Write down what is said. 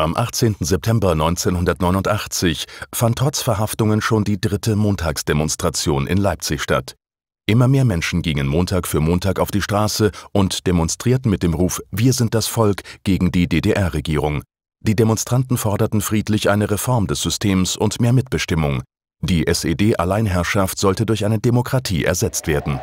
Am 18. September 1989 fand trotz Verhaftungen schon die dritte Montagsdemonstration in Leipzig statt. Immer mehr Menschen gingen Montag für Montag auf die Straße und demonstrierten mit dem Ruf Wir sind das Volk gegen die DDR-Regierung. Die Demonstranten forderten friedlich eine Reform des Systems und mehr Mitbestimmung. Die SED-Alleinherrschaft sollte durch eine Demokratie ersetzt werden.